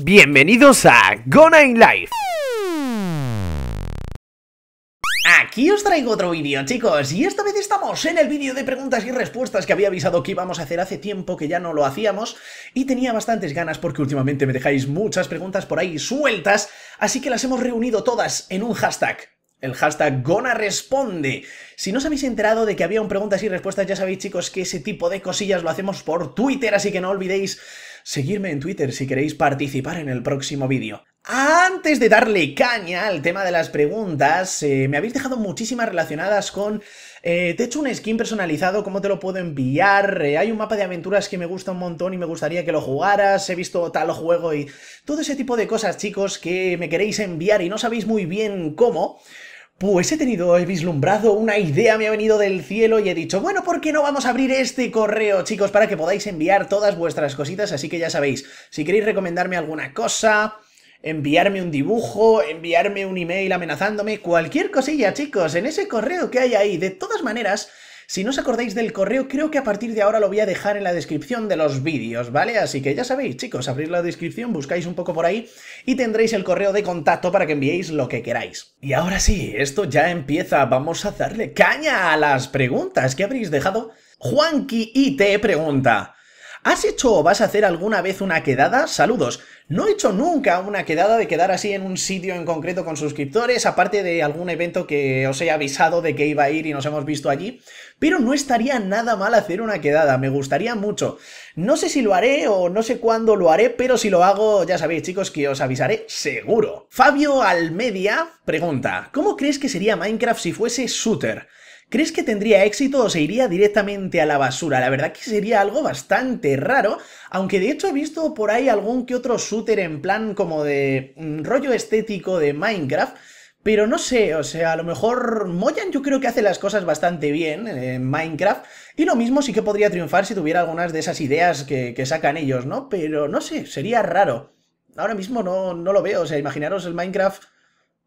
Bienvenidos a Gonna in Life. Aquí os traigo otro vídeo, chicos, y esta vez estamos en el vídeo de preguntas y respuestas que había avisado que íbamos a hacer hace tiempo que ya no lo hacíamos y tenía bastantes ganas porque últimamente me dejáis muchas preguntas por ahí sueltas, así que las hemos reunido todas en un hashtag. El hashtag GONNA responde. Si no os habéis enterado de que había un preguntas y respuestas, ya sabéis chicos que ese tipo de cosillas lo hacemos por Twitter, así que no olvidéis seguirme en Twitter si queréis participar en el próximo vídeo. Antes de darle caña al tema de las preguntas, eh, me habéis dejado muchísimas relacionadas con, eh, te he hecho un skin personalizado, ¿cómo te lo puedo enviar? Eh, hay un mapa de aventuras que me gusta un montón y me gustaría que lo jugaras, he visto tal juego y todo ese tipo de cosas, chicos, que me queréis enviar y no sabéis muy bien cómo. Pues he tenido, he vislumbrado una idea, me ha venido del cielo y he dicho, bueno, ¿por qué no vamos a abrir este correo, chicos, para que podáis enviar todas vuestras cositas? Así que ya sabéis, si queréis recomendarme alguna cosa, enviarme un dibujo, enviarme un email amenazándome, cualquier cosilla, chicos, en ese correo que hay ahí. De todas maneras, si no os acordáis del correo, creo que a partir de ahora lo voy a dejar en la descripción de los vídeos, ¿vale? Así que ya sabéis, chicos, abrís la descripción, buscáis un poco por ahí y tendréis el correo de contacto para que enviéis lo que queráis. Y ahora sí, esto ya empieza. Vamos a darle caña a las preguntas que habréis dejado. Juanqui IT pregunta... ¿Has hecho o vas a hacer alguna vez una quedada? Saludos. No he hecho nunca una quedada de quedar así en un sitio en concreto con suscriptores, aparte de algún evento que os he avisado de que iba a ir y nos hemos visto allí, pero no estaría nada mal hacer una quedada, me gustaría mucho. No sé si lo haré o no sé cuándo lo haré, pero si lo hago, ya sabéis chicos que os avisaré seguro. Fabio Almedia pregunta, ¿cómo crees que sería Minecraft si fuese shooter? ¿Crees que tendría éxito o se iría directamente a la basura? La verdad que sería algo bastante raro, aunque de hecho he visto por ahí algún que otro shooter en plan como de mm, rollo estético de Minecraft, pero no sé, o sea, a lo mejor Moyan yo creo que hace las cosas bastante bien en Minecraft. Y lo mismo sí que podría triunfar si tuviera algunas de esas ideas que, sacan ellos, ¿no? Pero no sé, sería raro. Ahora mismo no, no lo veo. O sea, imaginaros el Minecraft,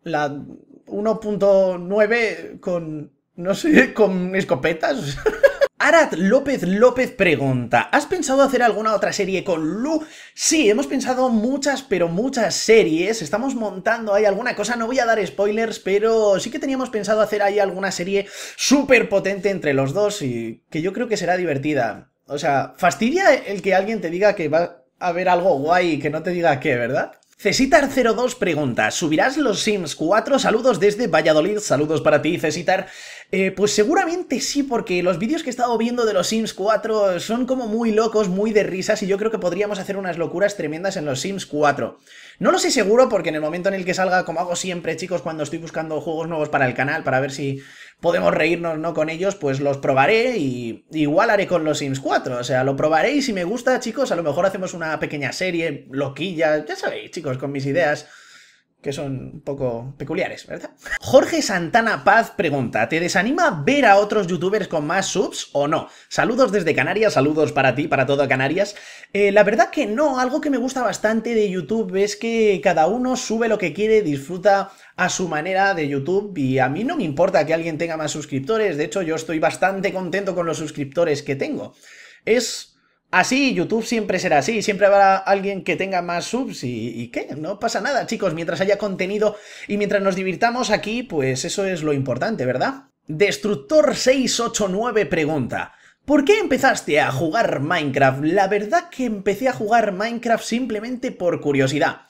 la 1.9 con no sé, con escopetas. Arad López López pregunta, ¿has pensado hacer alguna otra serie con Lu? Sí, hemos pensado muchas, pero muchas series, estamos montando ahí alguna cosa, no voy a dar spoilers, pero sí que teníamos pensado hacer ahí alguna serie súper potente entre los dos y que yo creo que será divertida. O sea, fastidia el que alguien te diga que va a haber algo guay y que no te diga qué, ¿verdad? Cesitar02 pregunta, ¿subirás los Sims 4? Saludos desde Valladolid, saludos para ti Cesitar. Eh, pues seguramente sí, porque los vídeos que he estado viendo de los Sims 4 son como muy locos, muy de risas, y yo creo que podríamos hacer unas locuras tremendas en los Sims 4. No lo sé seguro, porque en el momento en el que salga, como hago siempre, chicos, cuando estoy buscando juegos nuevos para el canal, para ver si podemos reírnos no con ellos, pues los probaré y igual haré con los Sims 4. O sea, lo probaré y si me gusta, chicos, a lo mejor hacemos una pequeña serie, loquilla, ya sabéis, chicos, con mis ideas que son un poco peculiares, ¿verdad? Jorge Santana Paz pregunta, ¿te desanima ver a otros youtubers con más subs o no? Saludos desde Canarias, saludos para ti, para todo Canarias. Eh, la verdad que no, algo que me gusta bastante de YouTube es que cada uno sube lo que quiere, disfruta a su manera de YouTube y a mí no me importa que alguien tenga más suscriptores, de hecho yo estoy bastante contento con los suscriptores que tengo. Es Así, YouTube siempre será así, siempre habrá alguien que tenga más subs y, qué, no pasa nada, chicos, mientras haya contenido y mientras nos divirtamos aquí, pues eso es lo importante, ¿verdad? Destructor689 pregunta, ¿por qué empezaste a jugar Minecraft? La verdad que empecé a jugar Minecraft simplemente por curiosidad.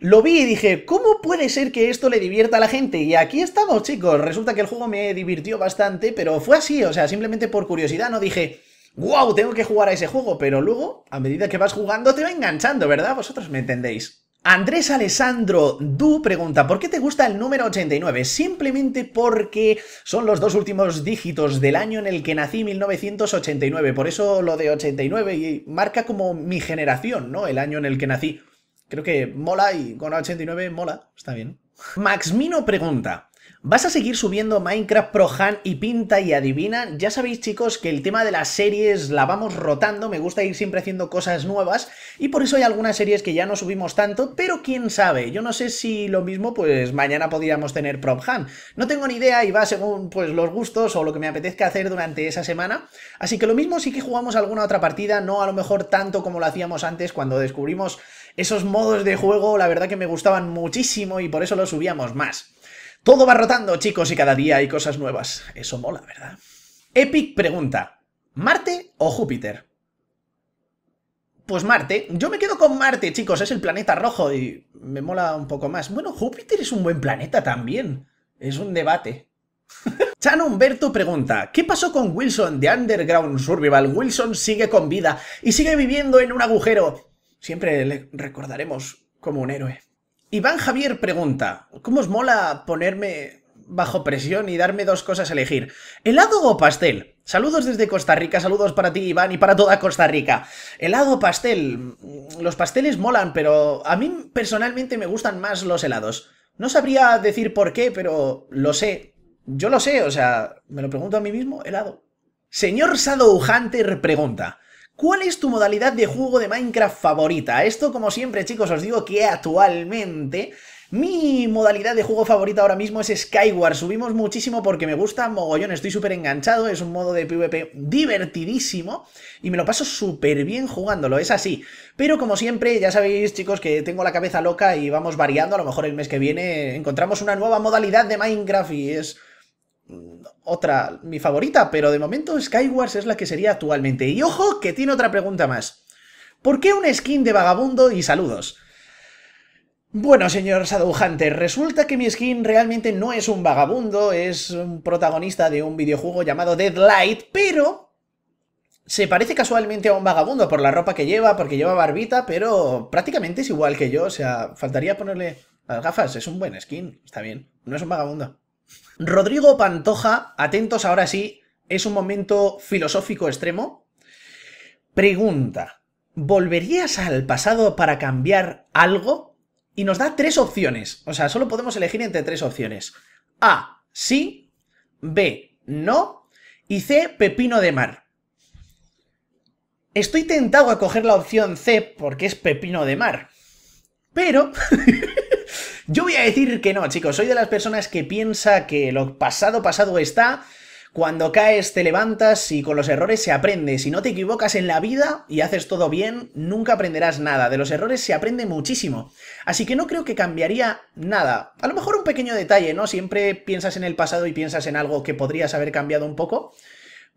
Lo vi y dije, ¿cómo puede ser que esto le divierta a la gente? Y aquí estamos, chicos, resulta que el juego me divirtió bastante, pero fue así, o sea, simplemente por curiosidad, no dije wow, tengo que jugar a ese juego, pero luego, a medida que vas jugando, te va enganchando, ¿verdad? Vosotros me entendéis. Andrés Alessandro Du pregunta, ¿por qué te gusta el número 89? Simplemente porque son los dos últimos dígitos del año en el que nací, 1989. Por eso lo de 89 marca como mi generación, ¿no? El año en el que nací. Creo que mola y con 89 mola. Está bien. Maxmino pregunta, ¿Vas a seguir subiendo Minecraft Pro y Pinta y Adivina? Ya sabéis chicos que el tema de las series la vamos rotando, me gusta ir siempre haciendo cosas nuevas y por eso hay algunas series que ya no subimos tanto, pero quién sabe, yo no sé si lo mismo pues mañana podríamos tener Pro Han. No tengo ni idea y va según pues los gustos o lo que me apetezca hacer durante esa semana, así que lo mismo sí que jugamos alguna otra partida, no a lo mejor tanto como lo hacíamos antes cuando descubrimos esos modos de juego, la verdad que me gustaban muchísimo y por eso lo subíamos más. Todo va rotando, chicos, y cada día hay cosas nuevas. Eso mola, ¿verdad? Epic pregunta, ¿Marte o Júpiter? Pues Marte. Yo me quedo con Marte, chicos. Es el planeta rojo y me mola un poco más. Bueno, Júpiter es un buen planeta también. Es un debate. Chan Humberto pregunta, ¿qué pasó con Wilson de Underground Survival? Wilson sigue con vida y sigue viviendo en un agujero. Siempre le recordaremos como un héroe. Iván Javier pregunta, ¿cómo os mola ponerme bajo presión y darme dos cosas a elegir? ¿Helado o pastel? Saludos desde Costa Rica, saludos para ti Iván y para toda Costa Rica. Helado o pastel, mm, los pasteles molan, pero a mí personalmente me gustan más los helados. No sabría decir por qué, pero lo sé. Yo lo sé, o sea, me lo pregunto a mí mismo, helado. Señor Sado pregunta, ¿Cuál es tu modalidad de juego de Minecraft favorita? Esto, como siempre, chicos, os digo que actualmente mi modalidad de juego favorita ahora mismo es Skyward. Subimos muchísimo porque me gusta mogollón, estoy súper enganchado, es un modo de PvP divertidísimo y me lo paso súper bien jugándolo, es así. Pero como siempre, ya sabéis chicos que tengo la cabeza loca y vamos variando, a lo mejor el mes que viene encontramos una nueva modalidad de Minecraft y es otra, mi favorita, pero de momento Skywars es la que sería actualmente. Y ojo, que tiene otra pregunta más. ¿Por qué un skin de vagabundo y saludos? Bueno, señor sadujante resulta que mi skin realmente no es un vagabundo, es un protagonista de un videojuego llamado Deadlight, pero se parece casualmente a un vagabundo por la ropa que lleva, porque lleva barbita, pero prácticamente es igual que yo, o sea, faltaría ponerle las gafas, es un buen skin, está bien, no es un vagabundo. Rodrigo Pantoja, atentos ahora sí, es un momento filosófico extremo. Pregunta, ¿volverías al pasado para cambiar algo? Y nos da tres opciones, o sea, solo podemos elegir entre tres opciones. A, sí, B, no, y C, pepino de mar. Estoy tentado a coger la opción C porque es pepino de mar, pero... Yo voy a decir que no, chicos. Soy de las personas que piensa que lo pasado pasado está. Cuando caes te levantas y con los errores se aprende. Si no te equivocas en la vida y haces todo bien, nunca aprenderás nada. De los errores se aprende muchísimo. Así que no creo que cambiaría nada. A lo mejor un pequeño detalle, ¿no? Siempre piensas en el pasado y piensas en algo que podrías haber cambiado un poco.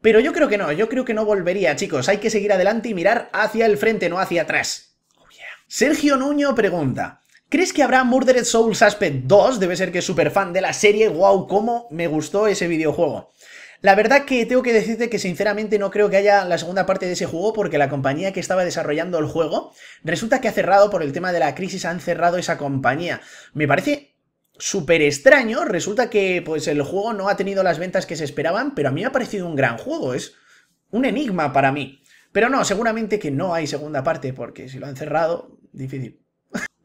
Pero yo creo que no, yo creo que no volvería, chicos. Hay que seguir adelante y mirar hacia el frente, no hacia atrás. Oh, Sergio Nuño pregunta. ¿Crees que habrá Murdered Souls Aspect 2? Debe ser que es súper fan de la serie. ¡Wow! ¿Cómo me gustó ese videojuego? La verdad que tengo que decirte que sinceramente no creo que haya la segunda parte de ese juego porque la compañía que estaba desarrollando el juego resulta que ha cerrado por el tema de la crisis, han cerrado esa compañía. Me parece súper extraño, resulta que pues el juego no ha tenido las ventas que se esperaban, pero a mí me ha parecido un gran juego, es un enigma para mí. Pero no, seguramente que no hay segunda parte porque si lo han cerrado, difícil.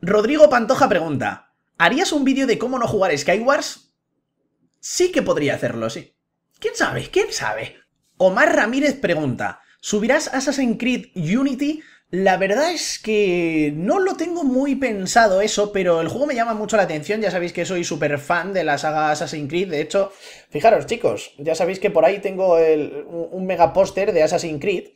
Rodrigo Pantoja pregunta, ¿harías un vídeo de cómo no jugar Skywars? Sí que podría hacerlo, sí. ¿Quién sabe? ¿Quién sabe? Omar Ramírez pregunta, ¿subirás Assassin's Creed Unity? La verdad es que no lo tengo muy pensado eso, pero el juego me llama mucho la atención, ya sabéis que soy súper fan de la saga Assassin's Creed, de hecho, fijaros chicos, ya sabéis que por ahí tengo un mega póster de Assassin's Creed,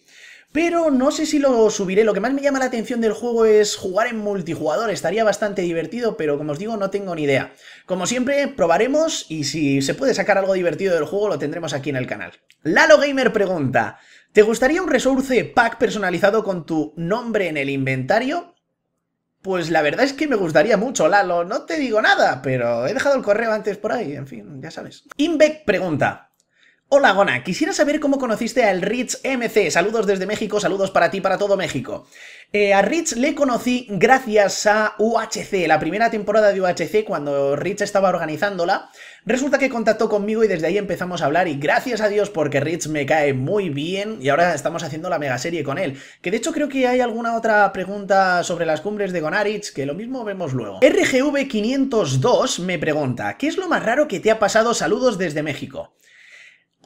pero no sé si lo subiré. Lo que más me llama la atención del juego es jugar en multijugador. Estaría bastante divertido, pero como os digo, no tengo ni idea. Como siempre, probaremos y si se puede sacar algo divertido del juego, lo tendremos aquí en el canal. Lalo Gamer pregunta, ¿te gustaría un resource pack personalizado con tu nombre en el inventario? Pues la verdad es que me gustaría mucho, Lalo. No te digo nada, pero he dejado el correo antes por ahí. En fin, ya sabes. Inbeck pregunta, Hola Gona, quisiera saber cómo conociste al Rich MC. Saludos desde México, saludos para ti, para todo México. Eh, a Rich le conocí gracias a UHC, la primera temporada de UHC, cuando Rich estaba organizándola. Resulta que contactó conmigo y desde ahí empezamos a hablar y gracias a Dios porque Rich me cae muy bien y ahora estamos haciendo la megaserie con él. Que de hecho creo que hay alguna otra pregunta sobre las cumbres de Gonarich, que lo mismo vemos luego. RGV502 me pregunta, ¿qué es lo más raro que te ha pasado? Saludos desde México.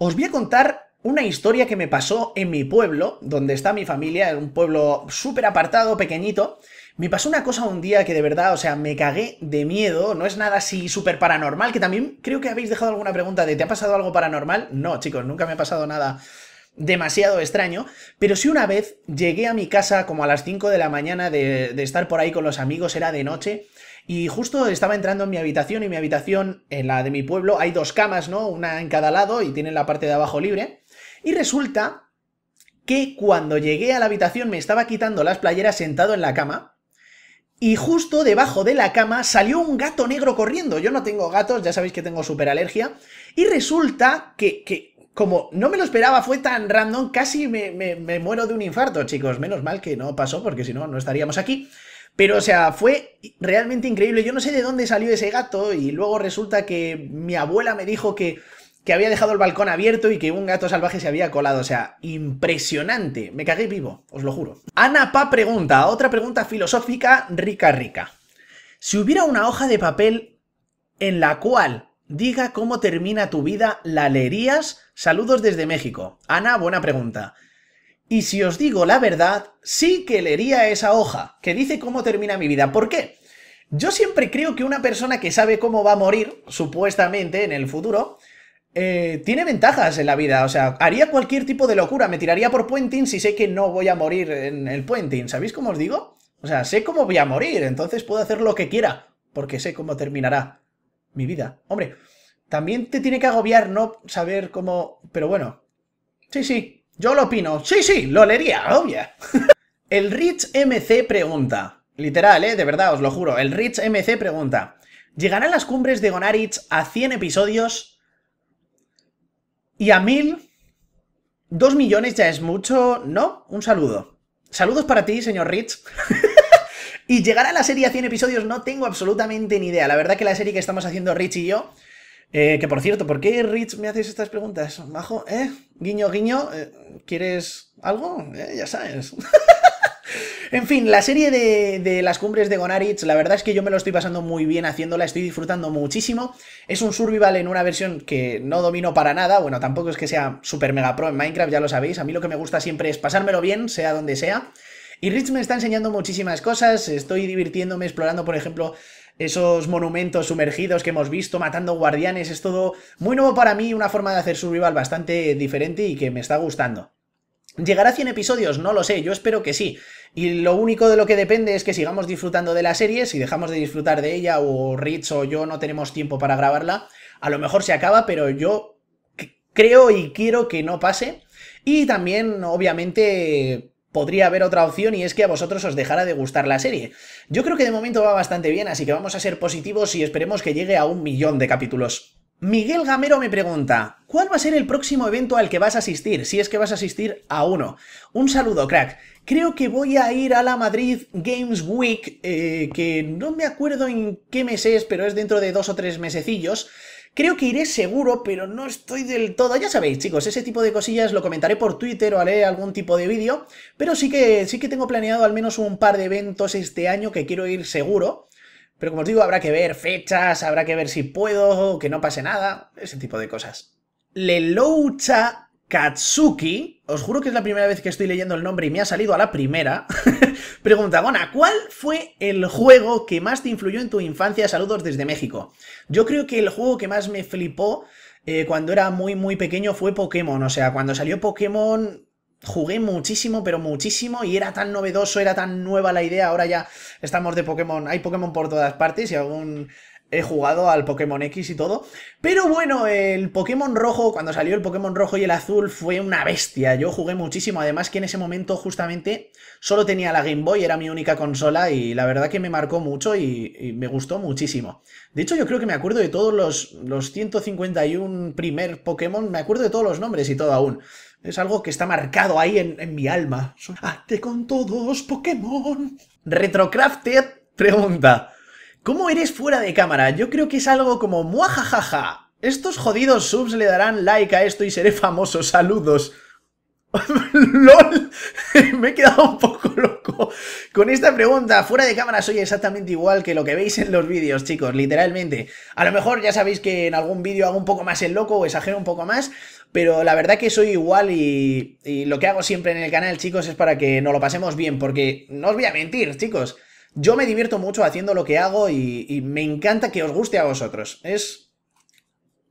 Os voy a contar una historia que me pasó en mi pueblo, donde está mi familia, en un pueblo súper apartado, pequeñito. Me pasó una cosa un día que de verdad, o sea, me cagué de miedo, no es nada así súper paranormal, que también creo que habéis dejado alguna pregunta de ¿te ha pasado algo paranormal? No, chicos, nunca me ha pasado nada demasiado extraño, pero si una vez llegué a mi casa como a las 5 de la mañana de, de estar por ahí con los amigos, era de noche, y justo estaba entrando en mi habitación y mi habitación, en la de mi pueblo, hay dos camas, ¿no? Una en cada lado y tienen la parte de abajo libre. Y resulta que cuando llegué a la habitación me estaba quitando las playeras sentado en la cama. Y justo debajo de la cama salió un gato negro corriendo. Yo no tengo gatos, ya sabéis que tengo super alergia. Y resulta que, que como no me lo esperaba, fue tan random, casi me, me, muero de un infarto, chicos. Menos mal que no pasó, porque si no, no estaríamos aquí. Pero, o sea, fue realmente increíble. Yo no sé de dónde salió ese gato y luego resulta que mi abuela me dijo que, que había dejado el balcón abierto y que un gato salvaje se había colado. O sea, impresionante. Me cagué vivo, os lo juro. Ana Pa pregunta, otra pregunta filosófica rica rica. Si hubiera una hoja de papel en la cual Diga cómo termina tu vida, la leerías. Saludos desde México. Ana, buena pregunta. Y si os digo la verdad, sí que leería esa hoja que dice cómo termina mi vida. ¿Por qué? Yo siempre creo que una persona que sabe cómo va a morir, supuestamente, en el futuro, eh, tiene ventajas en la vida. O sea, haría cualquier tipo de locura. Me tiraría por puenting si sé que no voy a morir en el puenting. ¿Sabéis cómo os digo? O sea, sé cómo voy a morir, entonces puedo hacer lo que quiera, porque sé cómo terminará mi vida. Hombre, también te tiene que agobiar no saber cómo... Pero bueno. Sí, sí. Yo lo opino. Sí, sí, lo leería, obvia. el Rich MC pregunta. Literal, ¿eh? De verdad, os lo juro. El Rich MC pregunta. ¿Llegarán las cumbres de gonarich a 100 episodios? ¿Y a 1000? ¿Dos millones ya es mucho? ¿No? Un saludo. Saludos para ti, señor Rich. Y llegar a la serie a 100 episodios no tengo absolutamente ni idea. La verdad que la serie que estamos haciendo Rich y yo... Eh, que por cierto, ¿por qué Rich me haces estas preguntas? Majo, ¿eh? Guiño, guiño, eh, ¿quieres algo? Eh, ya sabes. En fin, la serie de, las cumbres de Gonaritz, la verdad es que yo me lo estoy pasando muy bien haciéndola, estoy disfrutando muchísimo. Es un survival en una versión que no domino para nada, bueno, tampoco es que sea super mega pro en Minecraft, ya lo sabéis. A mí lo que me gusta siempre es pasármelo bien, sea donde sea. Y Rich me está enseñando muchísimas cosas, estoy divirtiéndome explorando, por ejemplo, esos monumentos sumergidos que hemos visto, matando guardianes, es todo muy nuevo para mí, una forma de hacer survival bastante diferente y que me está gustando. ¿Llegará a 100 episodios? No lo sé, yo espero que sí. Y lo único de lo que depende es que sigamos disfrutando de la serie, si dejamos de disfrutar de ella o Rich o yo no tenemos tiempo para grabarla, a lo mejor se acaba, pero yo creo y quiero que no pase. Y también, obviamente, podría haber otra opción y es que a vosotros os dejara de gustar la serie. Yo creo que de momento va bastante bien, así que vamos a ser positivos y esperemos que llegue a un millón de capítulos. Miguel Gamero me pregunta, ¿cuál va a ser el próximo evento al que vas a asistir? Si es que vas a asistir a uno. Un saludo, crack. Creo que voy a ir a la Madrid Games Week, eh, que no me acuerdo en qué mes es, pero es dentro de dos o tres mesecillos. Creo que iré seguro, pero no estoy del todo. Ya sabéis, chicos, ese tipo de cosillas lo comentaré por Twitter o haré algún tipo de vídeo. Pero sí que, sí que tengo planeado al menos un par de eventos este año que quiero ir seguro. Pero como os digo, habrá que ver fechas, habrá que ver si puedo, que no pase nada, ese tipo de cosas. Leloucha Katsuki os juro que es la primera vez que estoy leyendo el nombre y me ha salido a la primera. Pregunta, Gona, ¿cuál fue el juego que más te influyó en tu infancia? Saludos desde México. Yo creo que el juego que más me flipó eh, cuando era muy, muy pequeño fue Pokémon. O sea, cuando salió Pokémon jugué muchísimo, pero muchísimo, y era tan novedoso, era tan nueva la idea, ahora ya estamos de Pokémon, hay Pokémon por todas partes, y algún he jugado al Pokémon X y todo. Pero bueno, el Pokémon rojo, cuando salió el Pokémon rojo y el azul, fue una bestia. Yo jugué muchísimo. Además que en ese momento justamente solo tenía la Game Boy, era mi única consola y la verdad que me marcó mucho y, me gustó muchísimo. De hecho, yo creo que me acuerdo de todos los, los 151 primer Pokémon, me acuerdo de todos los nombres y todo aún. Es algo que está marcado ahí en, en mi alma. Hazte con todos, Pokémon. Retrocrafted pregunta. ¿Cómo eres fuera de cámara? Yo creo que es algo como muajajaja. Estos jodidos subs le darán like a esto y seré famoso. Saludos. ¡Lol! Me he quedado un poco loco con esta pregunta. Fuera de cámara soy exactamente igual que lo que veis en los vídeos, chicos, literalmente. A lo mejor ya sabéis que en algún vídeo hago un poco más el loco o exagero un poco más, pero la verdad que soy igual y, y lo que hago siempre en el canal, chicos, es para que nos lo pasemos bien, porque no os voy a mentir, chicos. Yo me divierto mucho haciendo lo que hago y, me encanta que os guste a vosotros. Es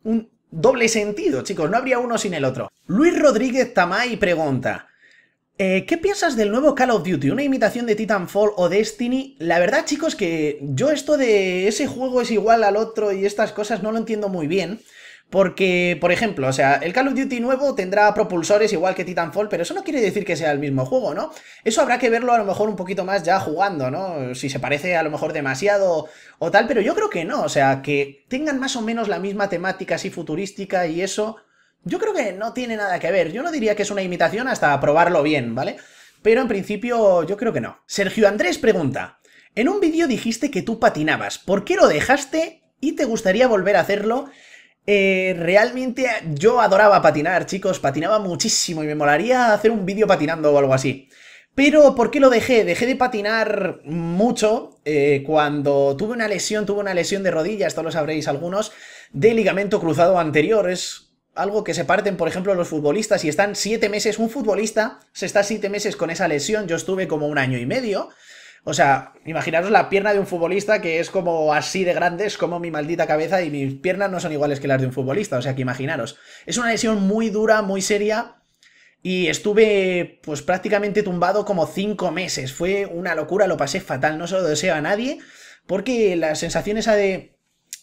un doble sentido, chicos, no habría uno sin el otro. Luis Rodríguez Tamay pregunta... Eh, ¿Qué piensas del nuevo Call of Duty? ¿Una imitación de Titanfall o Destiny? La verdad, chicos, que yo esto de ese juego es igual al otro y estas cosas no lo entiendo muy bien. Porque, por ejemplo, o sea, el Call of Duty nuevo tendrá propulsores igual que Titanfall, pero eso no quiere decir que sea el mismo juego, ¿no? Eso habrá que verlo a lo mejor un poquito más ya jugando, ¿no? Si se parece a lo mejor demasiado o tal, pero yo creo que no, o sea, que tengan más o menos la misma temática así futurística y eso, yo creo que no tiene nada que ver. Yo no diría que es una imitación hasta probarlo bien, ¿vale? Pero en principio yo creo que no. Sergio Andrés pregunta, en un vídeo dijiste que tú patinabas, ¿por qué lo dejaste y te gustaría volver a hacerlo? Eh, realmente yo adoraba patinar, chicos, patinaba muchísimo y me molaría hacer un vídeo patinando o algo así. Pero, ¿por qué lo dejé? Dejé de patinar mucho eh, cuando tuve una lesión, tuve una lesión de rodilla, esto lo sabréis algunos, de ligamento cruzado anterior. Es algo que se parten, por ejemplo, los futbolistas y están siete meses, un futbolista se está siete meses con esa lesión, yo estuve como un año y medio, o sea, imaginaros la pierna de un futbolista que es como así de grandes, como mi maldita cabeza y mis piernas no son iguales que las de un futbolista. O sea, que imaginaros. Es una lesión muy dura, muy seria. Y estuve pues prácticamente tumbado como cinco meses. Fue una locura, lo pasé fatal. No se lo deseo a nadie. Porque la sensación esa de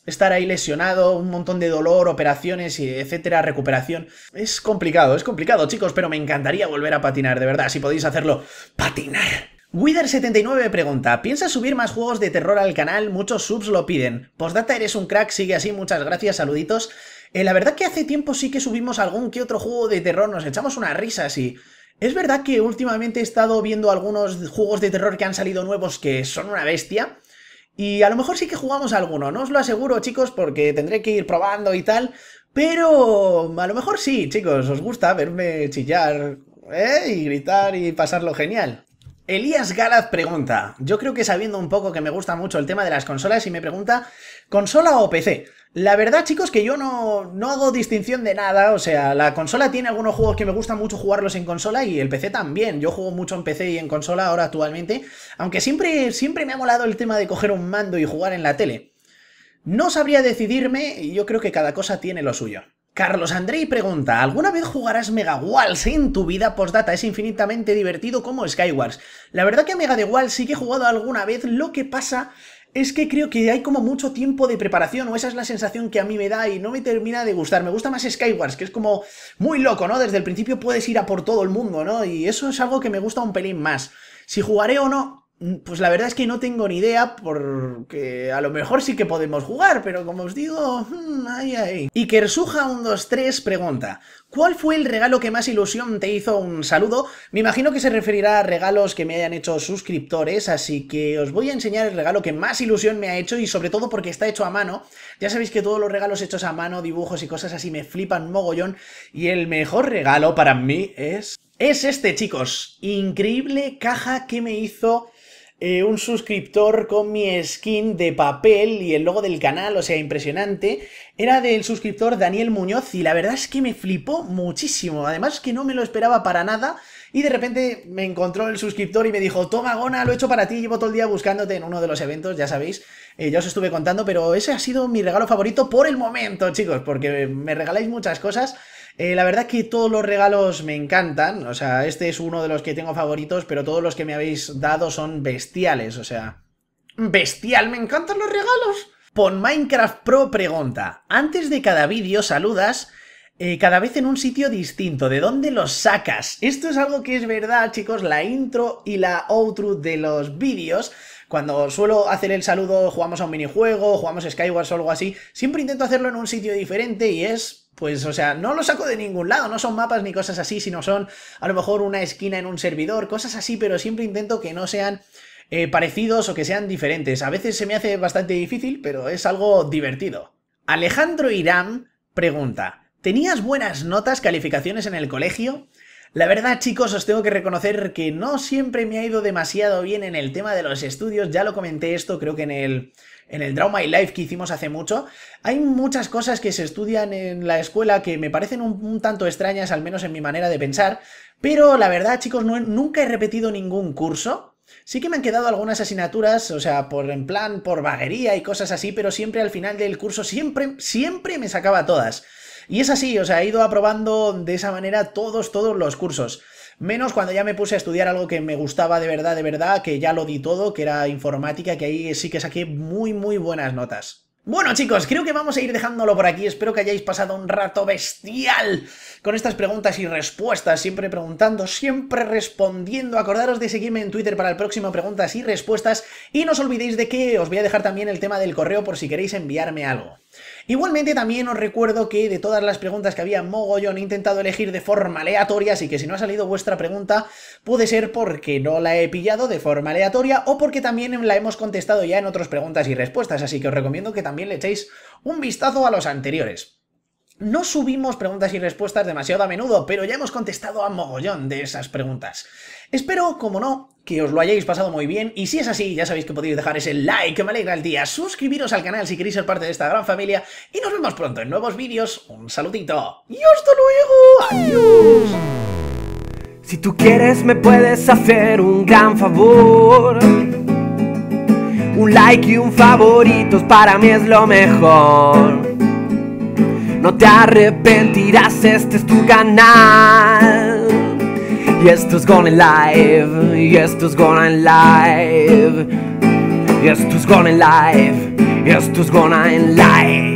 estar ahí lesionado, un montón de dolor, operaciones, y etcétera, recuperación. Es complicado, es complicado, chicos, pero me encantaría volver a patinar, de verdad. Si podéis hacerlo, patinar. Wither79 pregunta, ¿piensas subir más juegos de terror al canal? Muchos subs lo piden. Postdata eres un crack, sigue así, muchas gracias, saluditos. Eh, la verdad que hace tiempo sí que subimos algún que otro juego de terror, nos echamos una risa así. Es verdad que últimamente he estado viendo algunos juegos de terror que han salido nuevos que son una bestia. Y a lo mejor sí que jugamos alguno, no os lo aseguro chicos porque tendré que ir probando y tal, pero a lo mejor sí, chicos, os gusta verme chillar ¿eh? y gritar y pasarlo genial. Elías Galaz pregunta, yo creo que sabiendo un poco que me gusta mucho el tema de las consolas y me pregunta, ¿consola o PC? La verdad chicos que yo no, no hago distinción de nada, o sea, la consola tiene algunos juegos que me gusta mucho jugarlos en consola y el PC también, yo juego mucho en PC y en consola ahora actualmente, aunque siempre, siempre me ha molado el tema de coger un mando y jugar en la tele. No sabría decidirme y yo creo que cada cosa tiene lo suyo. Carlos Andrei pregunta, ¿alguna vez jugarás Mega Walls en tu vida postdata? Es infinitamente divertido como Skywars. La verdad que Mega de Walls sí que he jugado alguna vez, lo que pasa es que creo que hay como mucho tiempo de preparación, o esa es la sensación que a mí me da y no me termina de gustar. Me gusta más Skywars, que es como muy loco, ¿no? Desde el principio puedes ir a por todo el mundo, ¿no? Y eso es algo que me gusta un pelín más. Si jugaré o no, Mm, pues la verdad es que no tengo ni idea porque a lo mejor sí que podemos jugar, pero como os digo, mm, ay, ay. Y Kersuja123 pregunta, ¿cuál fue el regalo que más ilusión te hizo un saludo? Me imagino que se referirá a regalos que me hayan hecho suscriptores, así que os voy a enseñar el regalo que más ilusión me ha hecho y sobre todo porque está hecho a mano. Ya sabéis que todos los regalos hechos a mano, dibujos y cosas así me flipan mogollón y el mejor regalo para mí es... Es este, chicos. Increíble caja que me hizo eh, un suscriptor con mi skin de papel y el logo del canal, o sea, impresionante. Era del suscriptor Daniel Muñoz y la verdad es que me flipó muchísimo. Además que no me lo esperaba para nada y de repente me encontró el suscriptor y me dijo, toma Gona, lo he hecho para ti, llevo todo el día buscándote en uno de los eventos, ya sabéis, eh, ya os estuve contando, pero ese ha sido mi regalo favorito por el momento, chicos, porque me regaláis muchas cosas. Eh, la verdad que todos los regalos me encantan, o sea, este es uno de los que tengo favoritos, pero todos los que me habéis dado son bestiales, o sea... ¡Bestial! ¡Me encantan los regalos! Pon Minecraft Pro pregunta, antes de cada vídeo saludas... Eh, cada vez en un sitio distinto, ¿de dónde los sacas? Esto es algo que es verdad, chicos, la intro y la outro de los vídeos cuando suelo hacer el saludo, jugamos a un minijuego, jugamos Skywars o algo así, siempre intento hacerlo en un sitio diferente y es pues, o sea, no lo saco de ningún lado, no son mapas ni cosas así, sino son a lo mejor una esquina en un servidor, cosas así, pero siempre intento que no sean eh, parecidos o que sean diferentes. A veces se me hace bastante difícil, pero es algo divertido. Alejandro Irán pregunta, ¿tenías buenas notas, calificaciones en el colegio? La verdad, chicos, os tengo que reconocer que no siempre me ha ido demasiado bien en el tema de los estudios. Ya lo comenté esto, creo que en el, en el Draw My Life que hicimos hace mucho. Hay muchas cosas que se estudian en la escuela que me parecen un, tanto extrañas, al menos en mi manera de pensar. Pero la verdad, chicos, nunca he repetido ningún curso. Sí que me han quedado algunas asignaturas, o sea, por en plan, por vaguería y cosas así, pero siempre al final del curso, siempre, siempre me sacaba todas. Y es así, o sea, he ido aprobando de esa manera todos, todos los cursos. Menos cuando ya me puse a estudiar algo que me gustaba de verdad, de verdad, que ya lo di todo, que era informática, que ahí sí que saqué muy, muy buenas notas. Bueno chicos, creo que vamos a ir dejándolo por aquí, espero que hayáis pasado un rato bestial con estas preguntas y respuestas, siempre preguntando, siempre respondiendo, acordaros de seguirme en Twitter para el próximo preguntas y respuestas y no os olvidéis de que os voy a dejar también el tema del correo por si queréis enviarme algo. Igualmente también os recuerdo que de todas las preguntas que había mogollón he intentado elegir de forma aleatoria, así que si no ha salido vuestra pregunta puede ser porque no la he pillado de forma aleatoria o porque también la hemos contestado ya en otras preguntas y respuestas, así que os recomiendo que también le echéis un vistazo a los anteriores. No subimos preguntas y respuestas demasiado a menudo, pero ya hemos contestado a mogollón de esas preguntas. Espero, como no, que os lo hayáis pasado muy bien y si es así ya sabéis que podéis dejar ese like que me alegra el día, suscribiros al canal si queréis ser parte de esta gran familia y nos vemos pronto en nuevos vídeos, un saludito y hasta luego, adiós. Si tú quieres me puedes hacer un gran favor Un like y un favorito para mí es lo mejor No te arrepentirás, este es tu canal Yes, Jesteś gone live, jesteś gone live Jesteś gone live, jesteś gone live